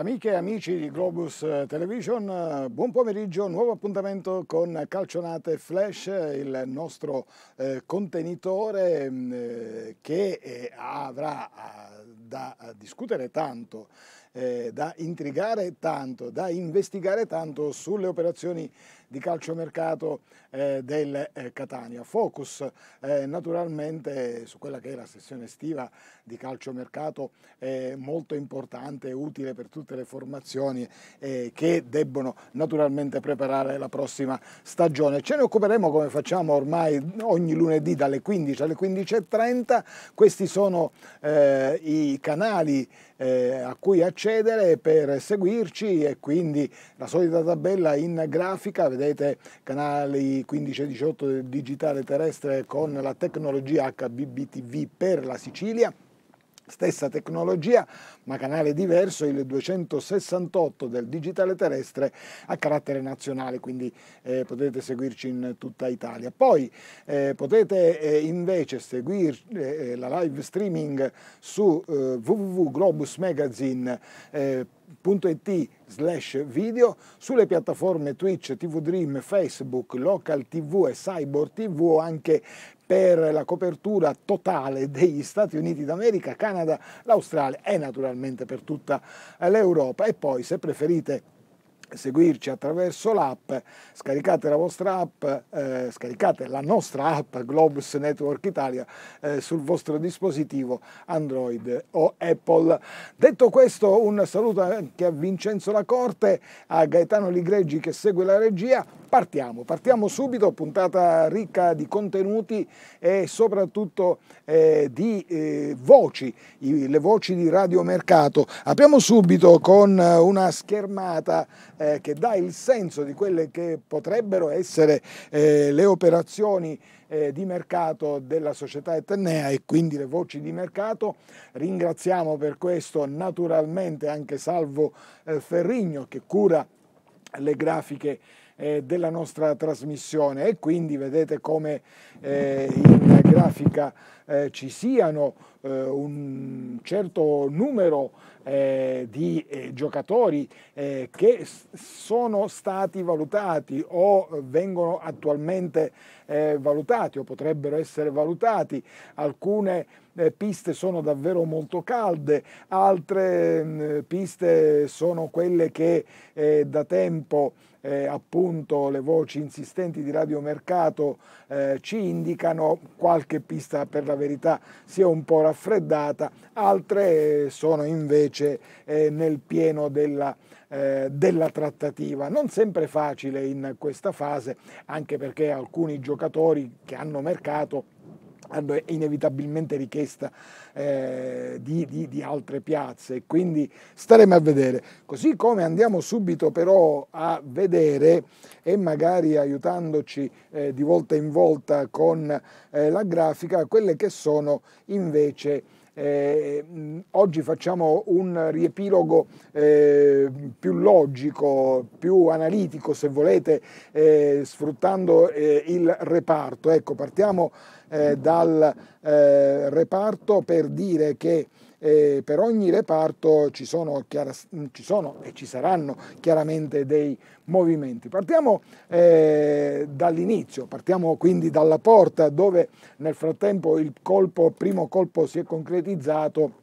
Amiche e amici di Globus eh, Television, eh, buon pomeriggio, nuovo appuntamento con Calcionate Flash, il nostro eh, contenitore mm, eh, che eh, avrà eh, da discutere tanto eh, da intrigare tanto, da investigare tanto sulle operazioni di calciomercato eh, del eh, Catania. Focus eh, naturalmente su quella che è la sessione estiva di calciomercato eh, molto importante e utile per tutte le formazioni eh, che debbono naturalmente preparare la prossima stagione. Ce ne occuperemo come facciamo ormai ogni lunedì dalle 15 alle 15.30. Questi sono eh, i canali eh, a cui accedere per seguirci e quindi la solita tabella in grafica, vedete canali 15 e 18 del digitale terrestre con la tecnologia HBBTV per la Sicilia stessa tecnologia ma canale diverso, il 268 del digitale terrestre a carattere nazionale, quindi eh, potete seguirci in tutta Italia. Poi eh, potete eh, invece seguire eh, eh, la live streaming su eh, www.globusmagazine.it slash video sulle piattaforme Twitch, TV Dream, Facebook, Local TV e Cyber TV o anche per la copertura totale degli Stati Uniti d'America, Canada, l'Australia e naturalmente per tutta l'Europa. E poi se preferite seguirci attraverso l'app, scaricate la vostra app, eh, scaricate la nostra app Globus Network Italia eh, sul vostro dispositivo Android o Apple. Detto questo, un saluto anche a Vincenzo Lacorte, a Gaetano Ligreggi che segue la regia. Partiamo, partiamo subito, puntata ricca di contenuti e soprattutto eh, di eh, voci, i, le voci di radiomercato. Apriamo subito con una schermata eh, che dà il senso di quelle che potrebbero essere eh, le operazioni eh, di mercato della società Etnea e quindi le voci di mercato. Ringraziamo per questo naturalmente anche Salvo eh, Ferrigno che cura le grafiche eh, della nostra trasmissione e quindi vedete come eh, in grafica eh, ci siano eh, un certo numero eh, di eh, giocatori che sono stati valutati o vengono attualmente valutati o potrebbero essere valutati. Alcune piste sono davvero molto calde, altre mm, piste sono quelle che da tempo eh, appunto le voci insistenti di radiomercato eh, ci indicano, qualche pista per la verità si è un po' raffreddata, altre eh, sono invece eh, nel pieno della, eh, della trattativa. Non sempre facile in questa fase, anche perché alcuni giocatori che hanno mercato hanno inevitabilmente richiesta eh, di, di, di, altre piazze, quindi staremo a vedere. Così come andiamo subito però a vedere e magari aiutandoci eh, di volta in volta con eh, la grafica, quelle che sono invece... Eh, oggi facciamo un riepilogo eh, più logico, più analitico se volete, eh, sfruttando eh, il reparto. Ecco, partiamo eh, dal eh, reparto per dire che eh, per ogni reparto ci sono, chiara, ci sono, e ci saranno chiaramente dei movimenti. Partiamo eh, dall'inizio, partiamo quindi dalla porta dove nel frattempo il colpo, primo colpo si è concretizzato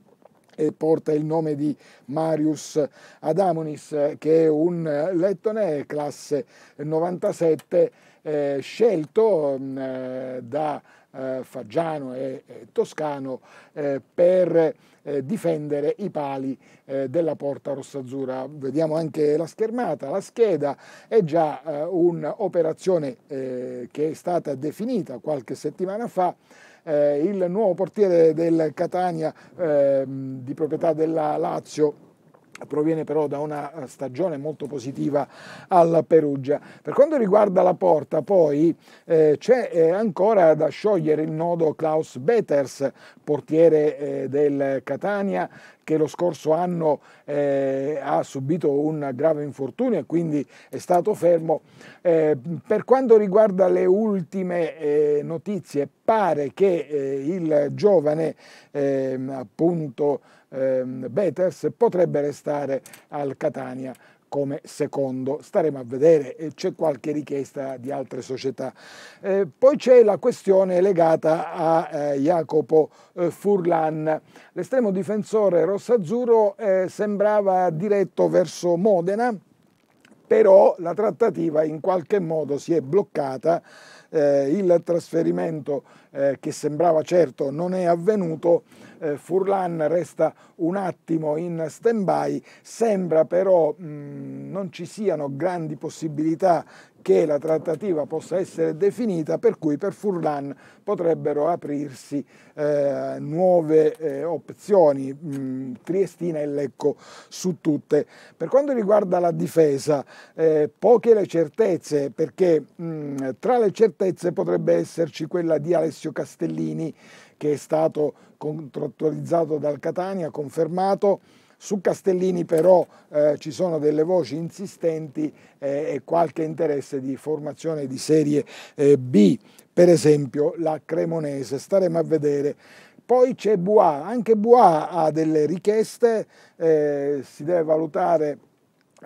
e porta il nome di Marius Adamonis che è un lettone classe 97 eh, scelto mm, eh, da eh, Faggiano e, e Toscano eh, per eh, difendere i pali eh, della porta rossazzura. Vediamo anche la schermata, la scheda, è già eh, un'operazione eh, che è stata definita qualche settimana fa il nuovo portiere del Catania ehm, di proprietà della Lazio proviene però da una eh, stagione molto positiva al Perugia. Per quanto riguarda la porta poi eh, c'è eh, ancora da sciogliere il nodo Klaus Betters, portiere eh, del Catania che lo scorso anno eh, ha subito un grave infortunio e quindi è stato fermo. per quanto riguarda le ultime notizie pare che il giovane ehm, appunto ehm, Beters potrebbe restare al Catania come secondo. Staremo a vedere, eh, c'è qualche richiesta di altre società. Eh, poi c'è la questione legata a eh, Jacopo eh, Furlan. L'estremo difensore rossazzurro eh, sembrava diretto verso Modena, però la trattativa in qualche modo si è bloccata. Eh, il trasferimento che sembrava certo non è avvenuto eh, Furlan resta un attimo in stand-by, sembra però mh, mm, non ci siano grandi possibilità che la trattativa possa essere definita, per cui per Furlan potrebbero aprirsi eh, nuove eh, opzioni, mh, mm, Triestina e Lecco su tutte. Per quanto riguarda la difesa, eh, poche le certezze, perché mh, mm, tra le certezze potrebbe esserci quella di Alessio Castellini, che è stato contrattualizzato dal Catania, confermato. Su Castellini però eh, ci sono delle voci insistenti eh, e qualche interesse di formazione di serie eh, B, per esempio la Cremonese, staremo a vedere. Poi c'è Bois, anche Bois ha delle richieste, eh, si deve valutare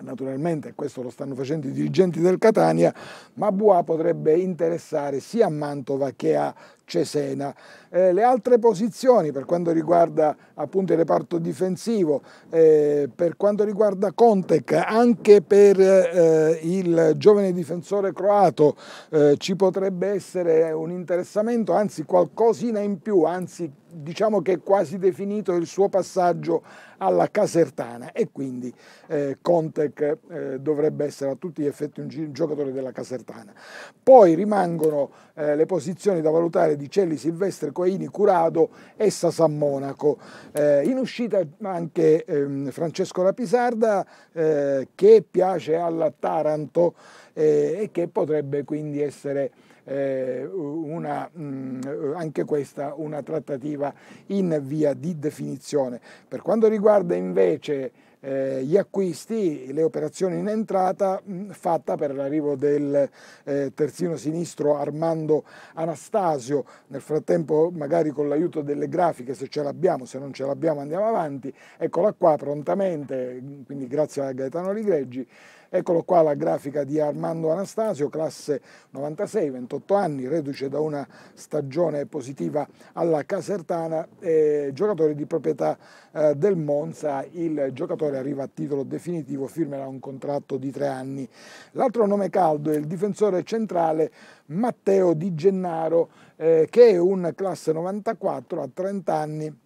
naturalmente questo lo stanno facendo i dirigenti del Catania, ma Bois potrebbe interessare sia a Mantova che a Cesena. Eh, le altre posizioni per quanto riguarda appunto il reparto difensivo, eh, per quanto riguarda Contec, anche per eh, il giovane difensore croato eh, ci potrebbe essere un interessamento, anzi qualcosina in più, anzi diciamo che è quasi definito il suo passaggio alla Casertana e quindi eh, Contec eh, dovrebbe essere a tutti gli effetti un giocatore della Casertana. Poi rimangono eh, le posizioni da valutare titolare di Celli Silvestre Coini Curado e Sasan Monaco. Eh, in uscita anche ehm, Francesco Lapisarda eh, che piace al Taranto eh, e che potrebbe quindi essere eh, una, mm, anche questa una trattativa in via di definizione. Per quanto riguarda invece eh, gli acquisti, le operazioni in entrata mh, mm, fatta per l'arrivo del eh, terzino sinistro Armando Anastasio. Nel frattempo magari con l'aiuto delle grafiche se ce l'abbiamo, se non ce l'abbiamo andiamo avanti. Eccola qua prontamente, quindi grazie a Gaetano Ligreggi. Eccolo qua la grafica di Armando Anastasio, classe 96, 28 anni, reduce da una stagione positiva alla Casertana, eh, giocatore di proprietà eh, del Monza, il giocatore arriva a titolo definitivo, firmerà un contratto di tre anni. L'altro nome caldo è il difensore centrale Matteo Di Gennaro, eh, che è un classe 94 a 30 anni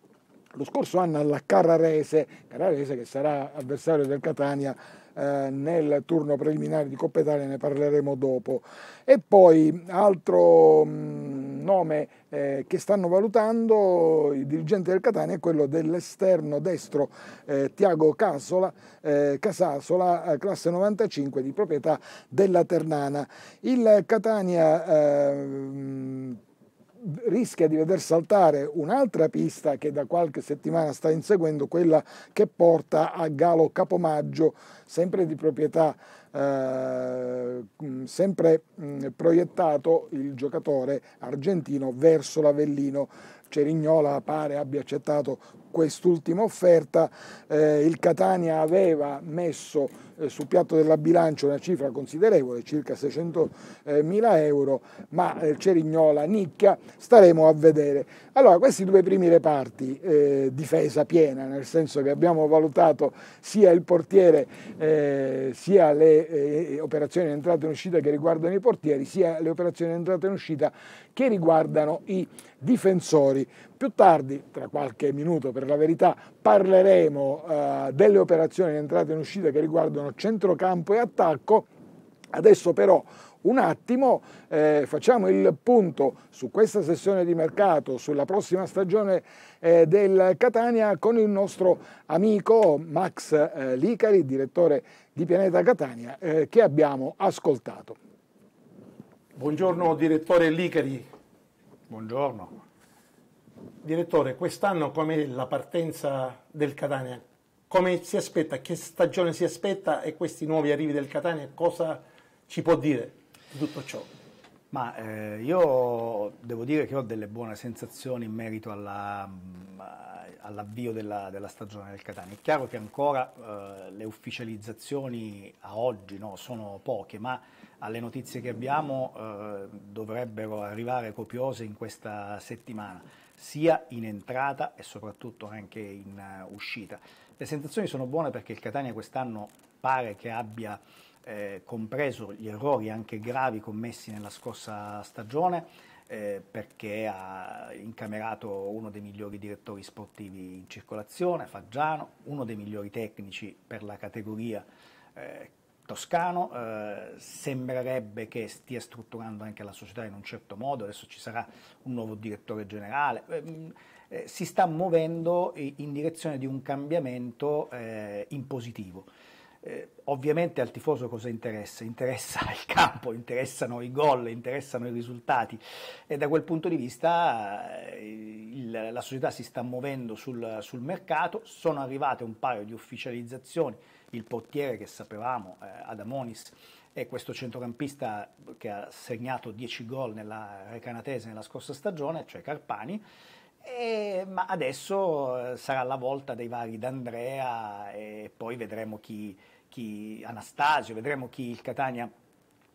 lo scorso anno alla Carrarese, Carrarese che sarà avversario del Catania eh, nel turno preliminare di Coppa Italia, ne parleremo dopo. E poi altro mh, mm, nome eh, che stanno valutando i dirigenti del Catania è quello dell'esterno destro eh, Tiago Casola, eh, Casasola, eh, classe 95 di proprietà della Ternana. Il Catania eh, rischia di veder saltare un'altra pista che da qualche settimana sta inseguendo, quella che porta a Galo Capomaggio, sempre di proprietà, eh, mm, sempre mh, mm, proiettato il giocatore argentino verso l'Avellino. Cerignola pare abbia accettato quest'ultima offerta eh, il Catania aveva messo eh, sul piatto della bilancia una cifra considerevole, circa 600 eh, mila euro, ma eh, Cerignola nicchia, staremo a vedere. Allora, questi due primi reparti, eh, difesa piena, nel senso che abbiamo valutato sia il portiere, eh, sia le operazioni in entrata e in uscita che riguardano i portieri, sia le operazioni in entrata e in uscita che riguardano i difensori. Più tardi, tra qualche minuto per la verità, parleremo eh, delle operazioni di entrata e in uscita che riguardano centrocampo e attacco. Adesso però un attimo eh, facciamo il punto su questa sessione di mercato, sulla prossima stagione eh, del Catania con il nostro amico Max eh, Licari, direttore di Pianeta Catania, eh, che abbiamo ascoltato. Buongiorno direttore Licari. Buongiorno direttore, quest'anno com'è la partenza del Catania? Come si aspetta? Che stagione si aspetta e questi nuovi arrivi del Catania cosa ci può dire di tutto ciò? Ma eh, io devo dire che ho delle buone sensazioni in merito alla, mm, all'avvio della, della, stagione del Catania. È chiaro che ancora eh, le ufficializzazioni a oggi no, sono poche, ma alle notizie che abbiamo eh, dovrebbero arrivare copiose in questa settimana sia in entrata e soprattutto anche in eh, uscita. Le sensazioni sono buone perché il Catania quest'anno pare che abbia eh, compreso gli errori anche gravi commessi nella scorsa stagione. Eh, perché ha incamerato uno dei migliori direttori sportivi in circolazione, Faggiano, uno dei migliori tecnici per la categoria eh, toscano, eh, sembrerebbe che stia strutturando anche la società in un certo modo, adesso ci sarà un nuovo direttore generale, eh, mm, eh, si sta muovendo in direzione di un cambiamento eh, in positivo. Eh, ovviamente al tifoso cosa interessa? Interessa il campo, interessano i gol, interessano i risultati e da quel punto di vista eh, il, la società si sta muovendo sul, sul mercato, sono arrivate un paio di ufficializzazioni il portiere che sapevamo, eh, Adamonis, e questo centrocampista che ha segnato 10 gol nella Recanatese nella scorsa stagione, cioè Carpani. E, ma adesso eh, sarà la volta dei vari D'Andrea e poi vedremo chi, chi Anastasio, vedremo chi il Catania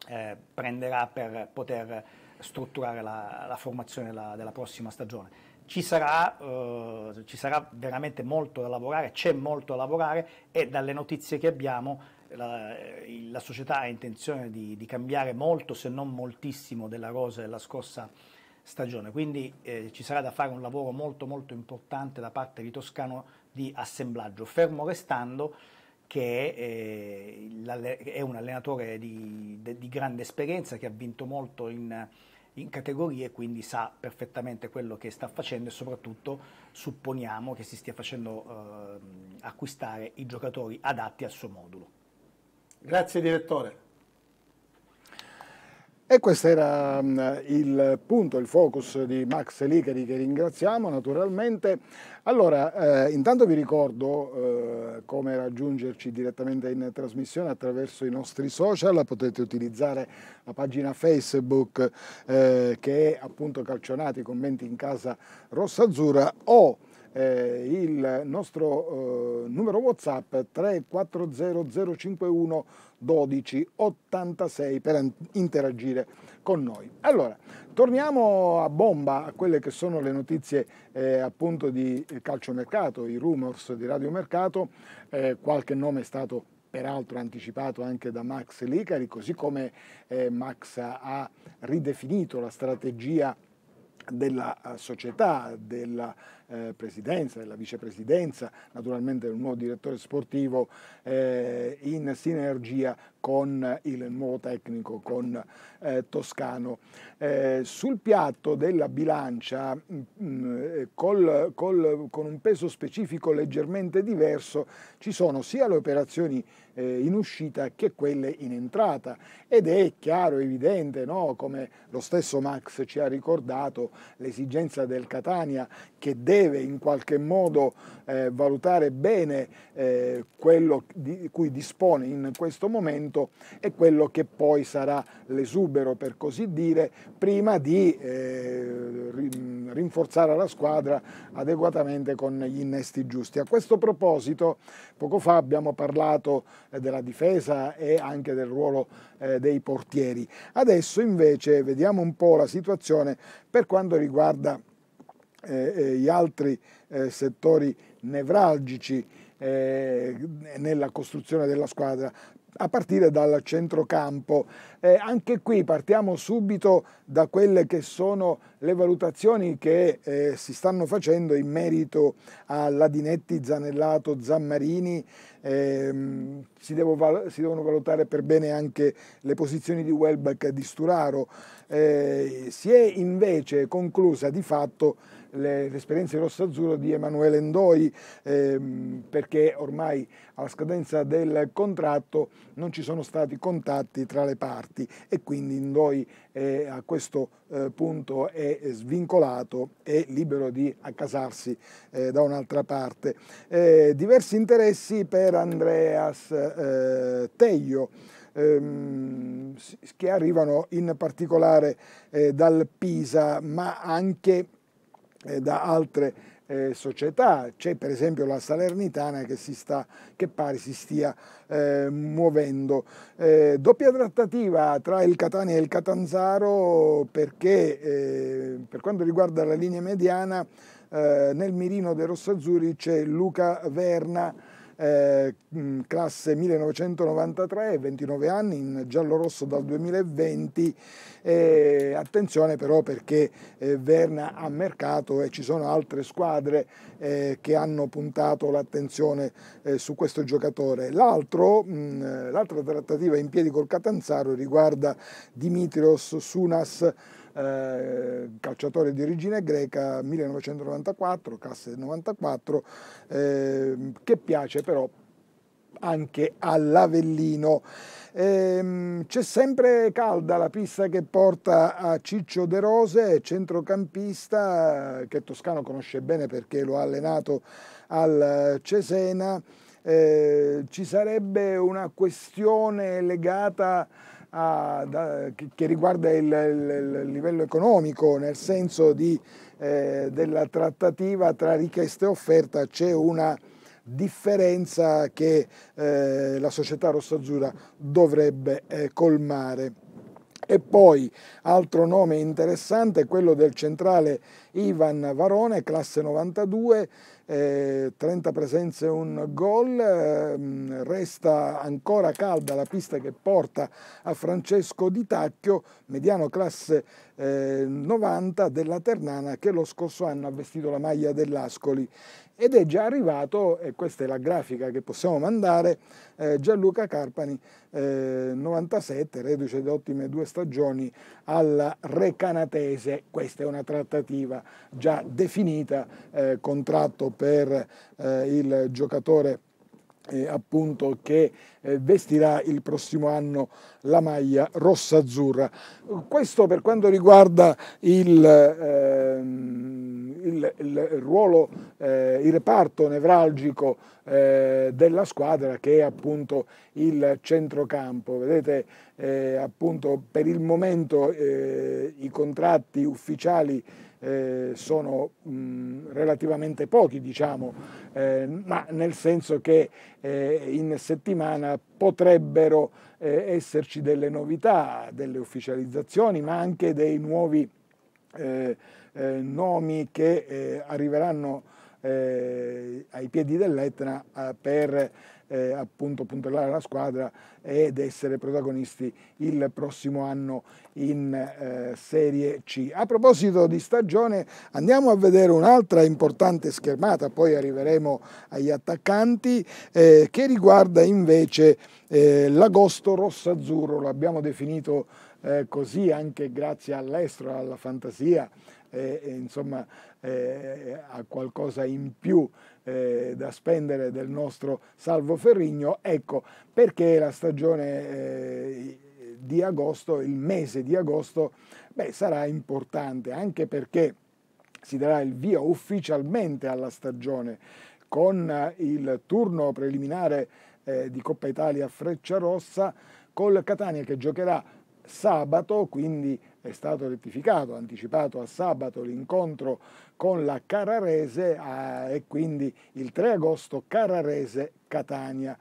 eh, prenderà per poter strutturare la, la formazione della, della prossima stagione ci sarà, eh, ci sarà, veramente molto da lavorare, c'è molto da lavorare e dalle notizie che abbiamo la, la società ha intenzione di, di, cambiare molto, se non moltissimo, della rosa della scorsa stagione. Quindi eh, ci sarà da fare un lavoro molto molto importante da parte di Toscano di assemblaggio, fermo restando che eh, è un allenatore di, di grande esperienza, che ha vinto molto in in categorie quindi sa perfettamente quello che sta facendo e soprattutto supponiamo che si stia facendo eh, acquistare i giocatori adatti al suo modulo. Grazie direttore. E questo era mm, il punto, il focus di Max Licheri che ringraziamo naturalmente. Allora, eh, intanto vi ricordo eh, come raggiungerci direttamente in trasmissione attraverso i nostri social, potete utilizzare la pagina Facebook eh, che è appunto Calcionati Commenti in Casa Rossa Azzurra o eh, il nostro eh, numero WhatsApp 340051 1286 per interagire con noi. Allora, torniamo a bomba a quelle che sono le notizie eh, appunto di calciomercato, i rumors di radiomercato, eh, qualche nome è stato peraltro anticipato anche da Max Licari, così come eh, Max ha ridefinito la strategia della eh, società, della eh, presidenza, della vicepresidenza, naturalmente del nuovo direttore sportivo, eh, in sinergia con il nuovo tecnico, con eh, Toscano. Eh, sul piatto della bilancia, mh, mm, mm, eh, col, col, con un peso specifico leggermente diverso, ci sono sia le operazioni eh, in uscita che quelle in entrata ed è chiaro, evidente, no? come lo stesso Max ci ha ricordato, l'esigenza del Catania che deve deve in qualche modo eh, valutare bene eh, quello di cui dispone in questo momento e quello che poi sarà l'esubero, per così dire, prima di eh, rinforzare la squadra adeguatamente con gli innesti giusti. A questo proposito, poco fa abbiamo parlato eh, della difesa e anche del ruolo eh, dei portieri. Adesso invece vediamo un po' la situazione per quanto riguarda gli altri eh, settori nevralgici eh, nella costruzione della squadra a partire dal centrocampo. Eh, anche qui partiamo subito da quelle che sono le valutazioni che eh, si stanno facendo in merito a Ladinetti, Zanellato, Zammarini. Eh, si, devo, si, devono valutare per bene anche le posizioni di Welbeck e di Sturaro. Eh, si è invece conclusa di fatto le, l'esperienza rosso-azzurro di Emanuele Ndoi ehm, perché ormai alla scadenza del contratto non ci sono stati contatti tra le parti e quindi Ndoi eh, a questo eh, punto è svincolato e libero di accasarsi eh, da un'altra parte. Eh, diversi interessi per Andreas eh, Teglio ehm, che arrivano in particolare eh, dal Pisa ma anche eh, da altre eh, società, c'è per esempio la Salernitana che, si sta, che pare si stia eh, muovendo. Eh, doppia trattativa tra il Catania e il Catanzaro perché eh, per quanto riguarda la linea mediana eh, nel mirino dei rossazzurri c'è Luca Verna eh, mm, classe 1993, 29 anni, in giallo-rosso dal 2020. Eh, attenzione però perché eh, Verna ha mercato e ci sono altre squadre eh, che hanno puntato l'attenzione eh, su questo giocatore. Mm, l'altra trattativa in piedi col Catanzaro riguarda Dimitrios Sunas. Eh, calciatore di origine greca, 1994, classe 94, eh, che piace però anche all'Avellino. Ehm, c'è sempre calda la pista che porta a Ciccio De Rose, centrocampista che Toscano conosce bene perché lo ha allenato al Cesena. Eh, ci sarebbe una questione legata a, da, che, riguarda il, il, il, livello economico, nel senso di, eh, della trattativa tra richiesta e offerta c'è una differenza che eh, la società rossazzura dovrebbe eh, colmare. E poi, altro nome interessante, è quello del centrale Ivan Varone, classe 92, eh, 30 presenze e un gol, eh, resta ancora calda la pista che porta a Francesco Di Tacchio, mediano classe eh, 90 della Ternana che lo scorso anno ha vestito la maglia dell'Ascoli ed è già arrivato, e questa è la grafica che possiamo mandare, eh, Gianluca Carpani, eh, 97, reduce da ottime due stagioni al Re Canatese, questa è una trattativa già definita, eh, contratto per eh, il giocatore eh, appunto che eh, vestirà il prossimo anno la maglia rossa-azzurra. Questo per quanto riguarda il, ehm, il, il ruolo, eh, il reparto nevralgico eh, della squadra che è appunto il centrocampo. Vedete eh, appunto per il momento eh, i contratti ufficiali eh, sono mh, mm, relativamente pochi, diciamo, eh, ma nel senso che eh, in settimana potrebbero eh, esserci delle novità, delle ufficializzazioni, ma anche dei nuovi eh, eh, nomi che arriveranno ai piedi dell'Etna per eh, appunto puntellare la squadra ed essere protagonisti il prossimo anno in eh, Serie C. A proposito di stagione andiamo a vedere un'altra importante schermata, poi arriveremo agli attaccanti, eh, che riguarda invece eh, l'agosto rosso-azzurro, l'abbiamo definito eh, così anche grazie all'estero, alla fantasia, eh, insomma a qualcosa in più eh, da spendere del nostro Salvo Ferrigno, ecco perché la stagione eh, di agosto, il mese di agosto, beh, sarà importante anche perché si darà il via ufficialmente alla stagione con eh, il turno preliminare eh, di Coppa Italia Freccia Rossa col Catania che giocherà sabato, quindi è stato rettificato, anticipato a sabato l'incontro con la Cararese eh, e quindi il 3 agosto Cararese-Catania.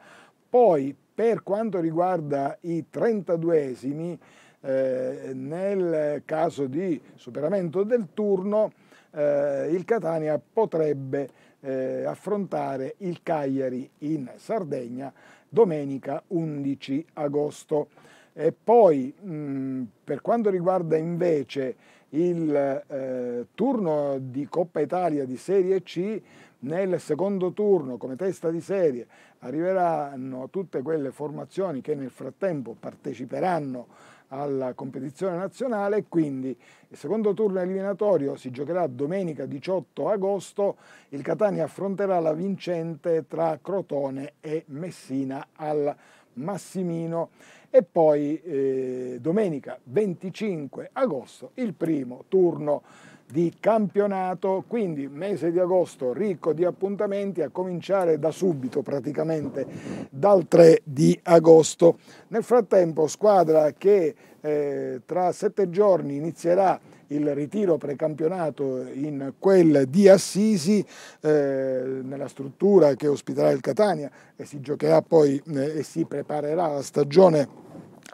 Poi per quanto riguarda i 32esimi, eh, nel caso di superamento del turno, eh, il Catania potrebbe eh, affrontare il Cagliari in Sardegna domenica 11 agosto. E poi mh, per quanto riguarda invece il eh, turno di Coppa Italia di Serie C, nel secondo turno come testa di serie arriveranno tutte quelle formazioni che nel frattempo parteciperanno alla competizione nazionale, quindi il secondo turno eliminatorio si giocherà domenica 18 agosto, il Catania affronterà la vincente tra Crotone e Messina al Massimino e poi eh, domenica 25 agosto il primo turno di campionato, quindi mese di agosto ricco di appuntamenti a cominciare da subito praticamente dal 3 di agosto. Nel frattempo squadra che eh, tra sette giorni inizierà il ritiro precampionato in quel di Assisi, eh, nella struttura che ospiterà il Catania e si giocherà poi eh, e si preparerà la stagione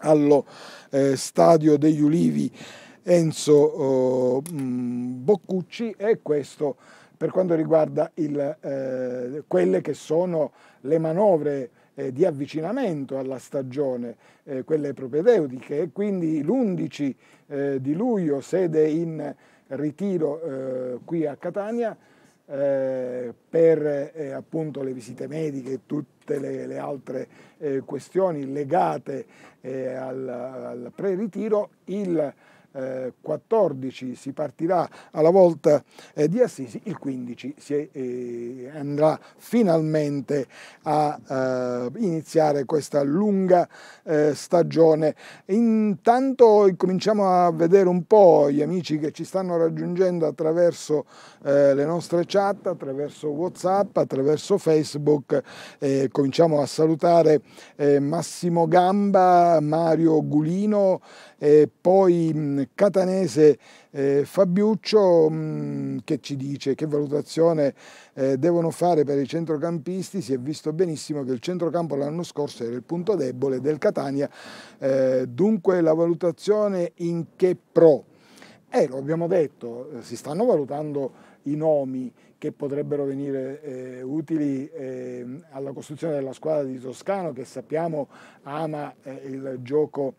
allo eh, Stadio degli Ulivi Enzo oh, mm, Boccucci e questo per quanto riguarda il, eh, quelle che sono le manovre eh, di avvicinamento alla stagione, eh, quelle propedeutiche, e quindi l'11 eh, di luglio, sede in ritiro eh, qui a Catania, eh, per eh, appunto le visite mediche e tutte le, le altre questioni legate al, al pre-ritiro, il 14 si partirà alla volta eh, di Assisi, il 15 si eh, andrà finalmente a eh, iniziare questa lunga stagione. Intanto cominciamo a vedere un po' gli amici che ci stanno raggiungendo attraverso le nostre chat, attraverso Whatsapp, attraverso Facebook. cominciamo a salutare Massimo Gamba, Mario Gulino, e poi mh, Catanese eh, Fabiuccio mh, che ci dice che valutazione eh, devono fare per i centrocampisti, si è visto benissimo che il centrocampo l'anno scorso era il punto debole del Catania, eh, dunque la valutazione in che pro? Eh, lo abbiamo detto, eh, si stanno valutando i nomi che potrebbero venire eh, utili eh, alla costruzione della squadra di Toscano che sappiamo ama eh, il gioco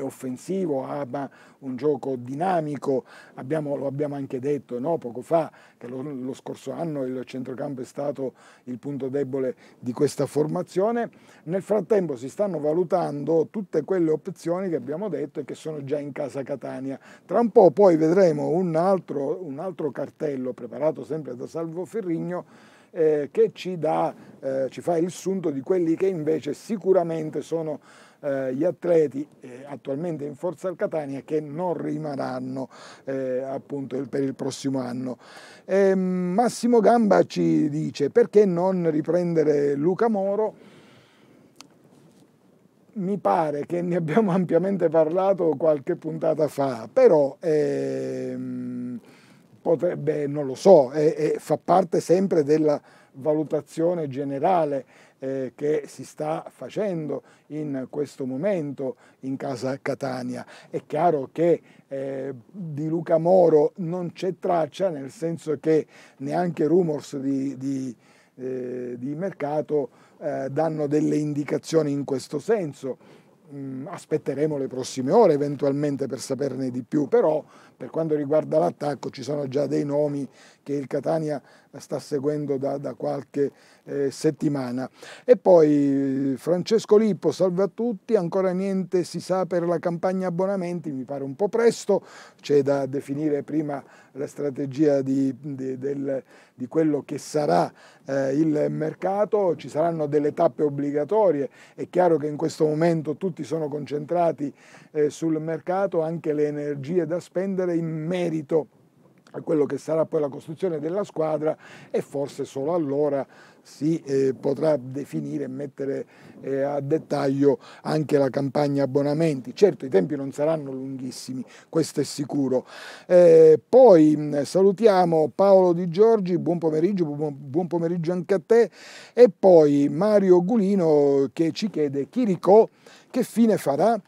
offensivo, ama un gioco dinamico, abbiamo, lo abbiamo anche detto no, poco fa che lo, lo, scorso anno il centrocampo è stato il punto debole di questa formazione. Nel frattempo si stanno valutando tutte quelle opzioni che abbiamo detto e che sono già in casa Catania. Tra un po' poi vedremo un altro, un altro cartello preparato sempre da Salvo Ferrigno eh, che ci, dà, eh, ci fa il sunto di quelli che invece sicuramente sono eh, gli atleti eh, attualmente in forza al Catania che non rimarranno eh, appunto per il prossimo anno. Ehm, Massimo Gamba ci dice perché non riprendere Luca Moro? mi pare che ne abbiamo ampiamente parlato qualche puntata fa, però ehm, potrebbe, non lo so, eh, eh, fa parte sempre della valutazione generale eh, che si sta facendo in questo momento in casa Catania. È chiaro che eh, di Luca Moro non c'è traccia, nel senso che neanche rumors di, di, eh, di mercato eh, danno delle indicazioni in questo senso mm, aspetteremo le prossime ore eventualmente per saperne di più, però per quanto riguarda l'attacco ci sono già dei nomi che il Catania sta seguendo da, da qualche eh, settimana. E poi eh, Francesco Lippo, salve a tutti, ancora niente si sa per la campagna abbonamenti, mi pare un po' presto, c'è da definire prima la strategia di, di, del, di quello che sarà eh, il mercato, ci saranno delle tappe obbligatorie, è chiaro che in questo momento tutti sono concentrati eh, sul mercato, anche le energie da spendere discutere in merito a quello che sarà poi la costruzione della squadra e forse solo allora si eh, potrà definire e mettere eh, a dettaglio anche la campagna abbonamenti. Certo i tempi non saranno lunghissimi, questo è sicuro. Eh, poi mm, salutiamo Paolo Di Giorgi, buon pomeriggio, buon, pomeriggio anche a te e poi Mario Gulino che ci chiede Chirico che fine farà?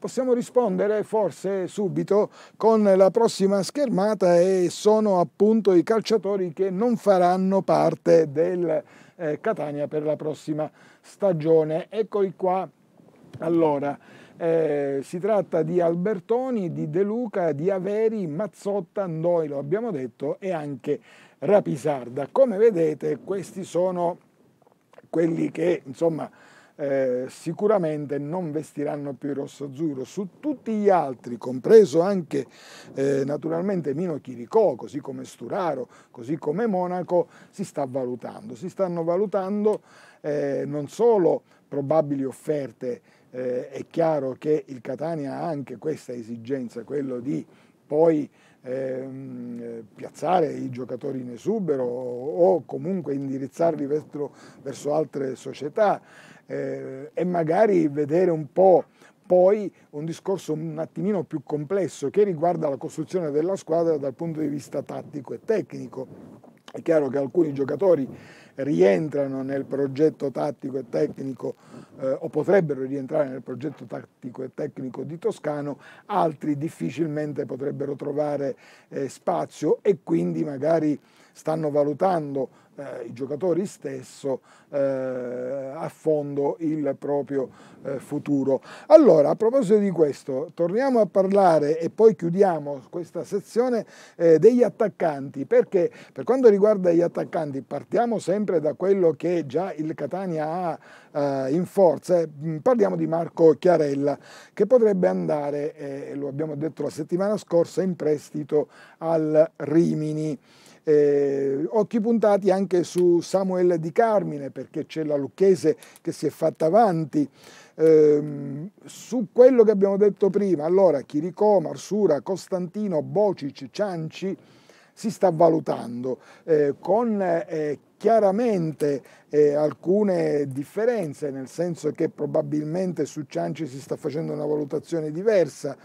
possiamo rispondere forse subito con la prossima schermata e sono appunto i calciatori che non faranno parte del eh, Catania per la prossima stagione. Eccoli qua. Allora, eh, si tratta di Albertoni, di De Luca, di Averi, Mazzotta, noi lo abbiamo detto, e anche Rapisarda. Come vedete questi sono quelli che insomma eh, sicuramente non vestiranno più il rosso azzurro. Su tutti gli altri, compreso anche eh, naturalmente Mino Chiricò, così come Sturaro, così come Monaco, si sta valutando. Si stanno valutando eh, non solo probabili offerte, eh, è chiaro che il Catania ha anche questa esigenza, quello di poi Ehm, piazzare i giocatori in esubero o comunque indirizzarli verso, verso altre società eh, e magari vedere un po' poi un discorso un attimino più complesso che riguarda la costruzione della squadra dal punto di vista tattico e tecnico. È chiaro che alcuni giocatori rientrano nel progetto tattico e tecnico eh, o potrebbero rientrare nel progetto tattico e tecnico di Toscano, altri difficilmente potrebbero trovare eh, spazio e quindi magari stanno valutando eh, i giocatori stesso eh, a fondo il proprio eh, futuro. Allora, a proposito di questo, torniamo a parlare e poi chiudiamo questa sezione eh, degli attaccanti, perché per quanto riguarda gli attaccanti partiamo sempre da quello che già il Catania ha eh, in forza, mm, parliamo di Marco Chiarella che potrebbe andare, eh, lo abbiamo detto la settimana scorsa, in prestito al Rimini. Eh, occhi puntati anche su Samuel Di Carmine perché c'è la Lucchese che si è fatta avanti. Eh, su quello che abbiamo detto prima, allora Chiricò, Marsura, Costantino, Bocic, Cianci si sta valutando eh, con eh, chiaramente eh, alcune differenze, nel senso che probabilmente su Cianci si sta facendo una valutazione diversa,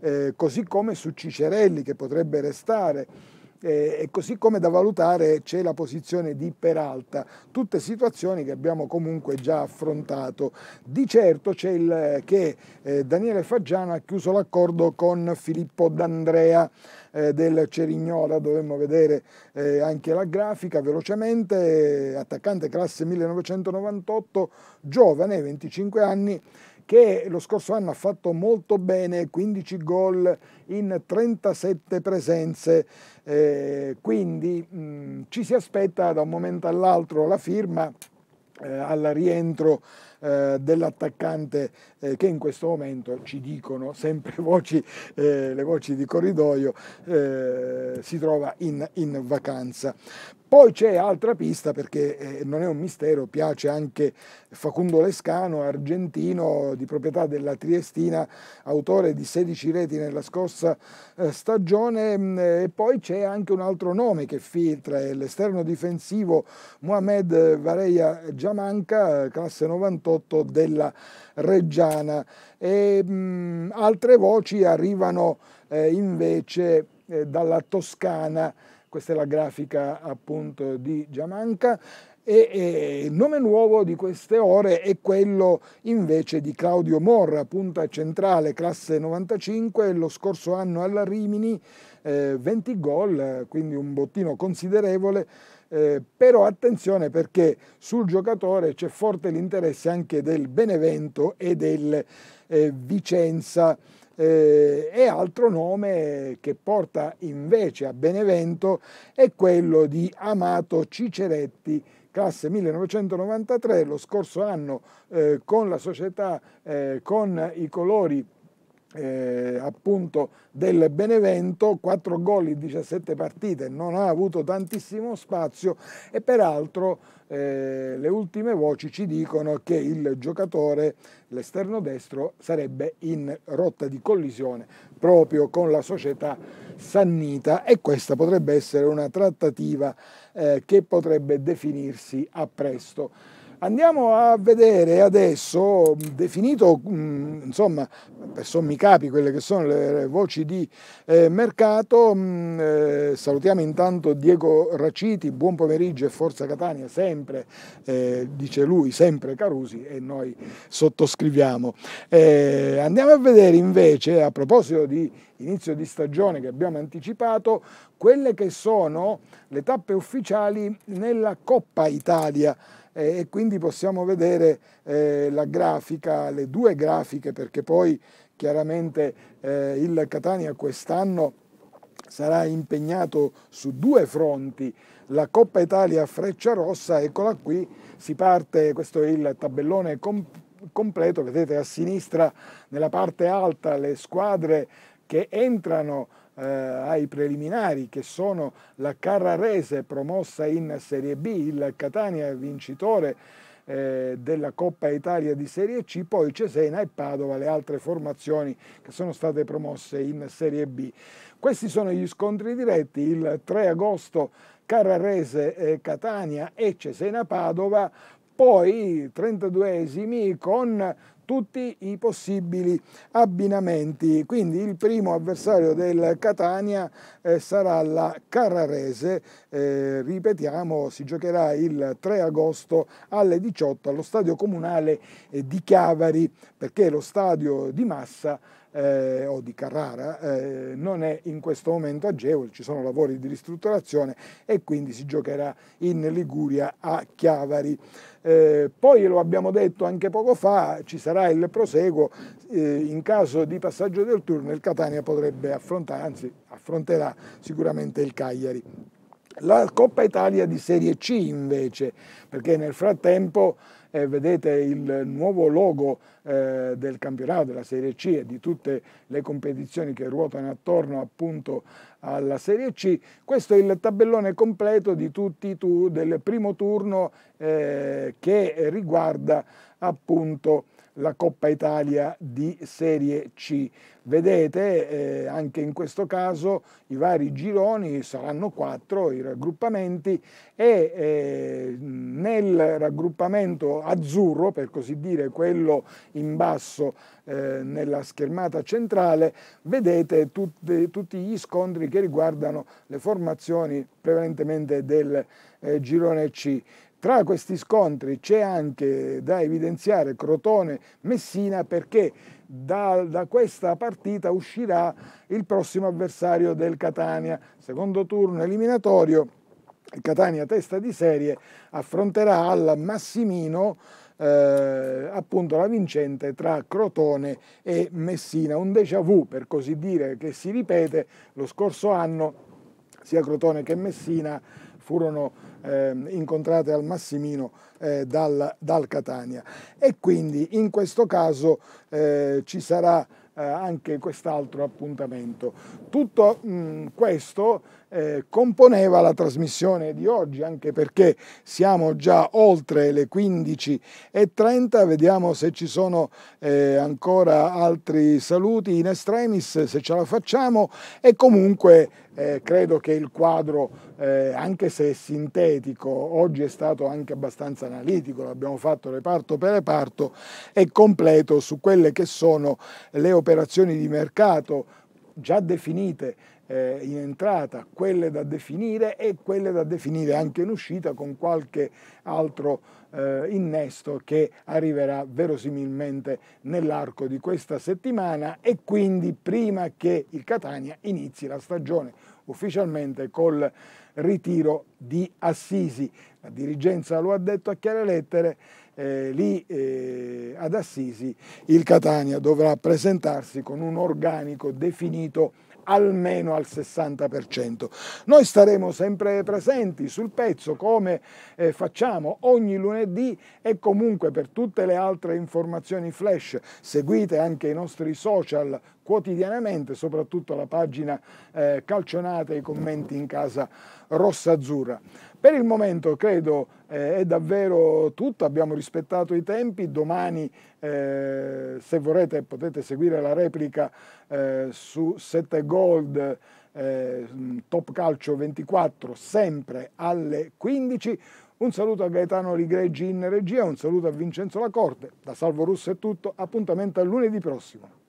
eh, così come su Cicerelli che potrebbe restare. Eh, e così come da valutare c'è la posizione di Peralta, tutte situazioni che abbiamo comunque già affrontato. Di certo c'è il eh, che eh, Daniele Faggiano ha chiuso l'accordo con Filippo D'Andrea eh, del Cerignola, dovremmo vedere eh, anche la grafica velocemente, attaccante classe 1998, giovane, 25 anni, che lo scorso anno ha fatto molto bene, 15 gol in 37 presenze, eh, quindi mh, ci si aspetta da un momento all'altro la firma eh, al rientro eh, dell'attaccante eh, che in questo momento ci dicono sempre voci, eh, le voci di corridoio eh, si trova in, in vacanza. Poi c'è altra pista perché eh, non è un mistero, piace anche Facundo Lescano, argentino di proprietà della Triestina, autore di 16 reti nella scorsa eh, stagione mm, e poi c'è anche un altro nome che filtra, è l'esterno difensivo Mohamed Vareia Giamanca, classe 98 della Reggiana. E, mh, mm, altre voci arrivano eh, invece eh, dalla Toscana questa è la grafica appunto di Giamanca. E, e, il nome nuovo di queste ore è quello invece di Claudio Morra, punta centrale, classe 95, lo scorso anno alla Rimini, eh, 20 gol, quindi un bottino considerevole. Eh, però attenzione perché sul giocatore c'è forte l'interesse anche del Benevento e del eh, Vicenza eh, e altro nome che porta invece a Benevento è quello di Amato Ciceretti classe 1993, lo scorso anno eh, con la società, eh, con i colori eh, appunto del Benevento, 4 gol in 17 partite, non ha avuto tantissimo spazio e peraltro eh, le ultime voci ci dicono che il giocatore, l'esterno destro, sarebbe in rotta di collisione proprio con la società Sannita e questa potrebbe essere una trattativa eh, che potrebbe definirsi a presto. Andiamo a vedere adesso, definito mm, insomma, per sommi capi quelle che sono le voci di eh, mercato, mm, eh, salutiamo intanto Diego Raciti, buon pomeriggio e forza Catania, sempre, eh, dice lui, sempre Carusi e noi sottoscriviamo. andiamo a vedere invece, a proposito di inizio di stagione che abbiamo anticipato, quelle che sono le tappe ufficiali nella Coppa Italia eh, e quindi possiamo vedere eh, la grafica, le due grafiche perché poi chiaramente eh, il Catania quest'anno sarà impegnato su due fronti, la Coppa Italia Freccia Rossa, eccola qui, si parte, questo è il tabellone com completo, vedete a sinistra nella parte alta le squadre che entrano eh, ai preliminari che sono la Carrarese promossa in Serie B, il Catania vincitore eh, della Coppa Italia di Serie C, poi Cesena e Padova, le altre formazioni che sono state promosse in Serie B. Questi sono gli scontri diretti, il 3 agosto Carrarese eh, Catania e Cesena Padova, poi 32esimi con tutti i possibili abbinamenti. Quindi il primo avversario del Catania eh, sarà la Carrarese, eh, ripetiamo, si giocherà il 3 agosto alle 18 allo stadio comunale eh, di Chiavari, perché lo stadio di Massa eh, o di Carrara eh, non è in questo momento agevole, ci sono lavori di ristrutturazione e quindi si giocherà in Liguria a Chiavari. Eh, poi lo abbiamo detto anche poco fa, ci sarà il proseguo, eh, in caso di passaggio del turno il Catania potrebbe affrontare, anzi affronterà sicuramente il Cagliari. La Coppa Italia di Serie C invece, perché nel frattempo eh, vedete il nuovo logo eh, del campionato, della Serie C e di tutte le competizioni che ruotano attorno appunto alla Serie C. Questo è il tabellone completo di tutti i tu, del primo turno eh, che riguarda appunto la Coppa Italia di Serie C. Vedete eh, anche in questo caso i vari gironi, saranno quattro i raggruppamenti e eh, nel raggruppamento azzurro, per così dire quello in basso eh, nella schermata centrale, vedete tutti, tutti gli scontri che riguardano le formazioni prevalentemente del eh, girone C. Tra questi scontri c'è anche da evidenziare Crotone-Messina perché da, da, questa partita uscirà il prossimo avversario del Catania, secondo turno eliminatorio. il Catania testa di serie affronterà al Massimino eh, appunto la vincente tra Crotone e Messina, un déjà vu per così dire che si ripete lo scorso anno sia Crotone che Messina furono eh, incontrate al Massimino eh, dal, dal, Catania. E quindi in questo caso eh, ci sarà eh, anche quest'altro appuntamento. Tutto mh, mm, questo eh, componeva la trasmissione di oggi, anche perché siamo già oltre le 15.30, vediamo se ci sono eh, ancora altri saluti in extremis, se ce la facciamo e comunque eh, credo che il quadro, eh, anche se sintetico, oggi è stato anche abbastanza analitico, l'abbiamo fatto reparto per reparto, è completo su quelle che sono le operazioni di mercato già definite eh, in entrata, quelle da definire e quelle da definire anche in uscita con qualche altro eh, innesto che arriverà verosimilmente nell'arco di questa settimana e quindi prima che il Catania inizi la stagione ufficialmente col ritiro di Assisi. La dirigenza lo ha detto a chiare lettere, eh, lì eh, ad Assisi il Catania dovrà presentarsi con un organico definito almeno al 60%. Noi staremo sempre presenti sul pezzo come eh, facciamo ogni lunedì e comunque per tutte le altre informazioni flash seguite anche i nostri social quotidianamente, soprattutto la pagina eh, calcionata e i commenti in casa rossa-azzurra. Per il momento credo eh, è davvero tutto, abbiamo rispettato i tempi, domani eh, se vorrete potete seguire la replica eh, su 7 Gold eh, mm, Top Calcio 24 sempre alle 15. Un saluto a Gaetano Ligregi in regia, un saluto a Vincenzo Lacorte, da Salvo Russo è tutto, appuntamento a lunedì prossimo.